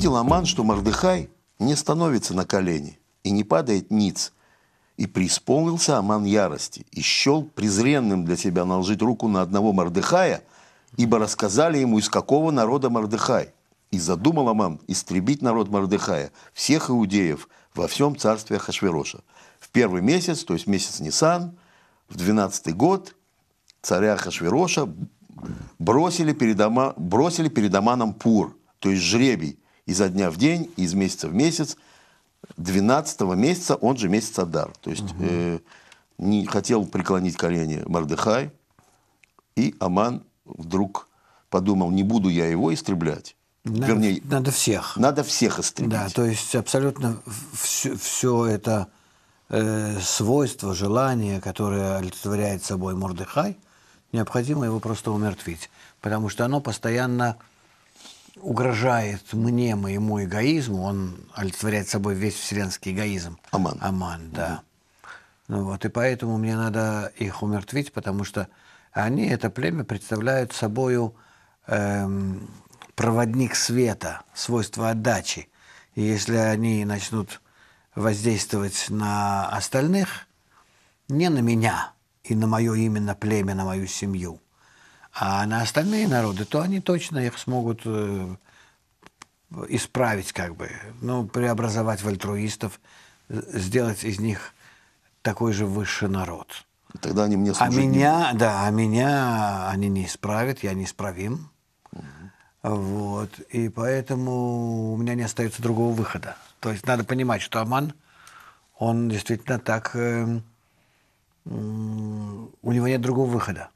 Увидел Аман, что Мордыхай не становится на колени и не падает ниц. И преисполнился Аман ярости и счел презренным для себя наложить руку на одного Мордыхая, ибо рассказали ему, из какого народа Мордыхай. И задумал Аман истребить народ Мордыхая, всех иудеев, во всем царстве Хашвероша. В первый месяц, то есть месяц Нисан, в 12 год царя Хашвероша бросили перед, Ама, бросили перед Аманом пур, то есть жребий, изо дня в день, из месяца в месяц, 12 месяца, он же месяц Адар. То есть угу. э, не хотел преклонить колени Мардыхай, и Аман вдруг подумал, не буду я его истреблять. Надо, Вернее, надо всех. Надо всех истреблять, Да, то есть абсолютно все, все это э, свойство, желание, которое олицетворяет собой Мордыхай, необходимо его просто умертвить, потому что оно постоянно угрожает мне, моему эгоизму, он олицетворяет собой весь вселенский эгоизм. Аман. Аман, да. Угу. Ну вот, и поэтому мне надо их умертвить, потому что они, это племя, представляют собою эм, проводник света, свойство отдачи. И если они начнут воздействовать на остальных, не на меня и на мое именно племя, на мою семью – а на остальные народы, то они точно их смогут э, исправить, как бы, ну, преобразовать в альтруистов, сделать из них такой же высший народ. Тогда они мне служат. А меня, не... да, а меня они не исправят, я неисправим. Угу. Вот. И поэтому у меня не остается другого выхода. То есть надо понимать, что Аман, он действительно так... Э, у него нет другого выхода.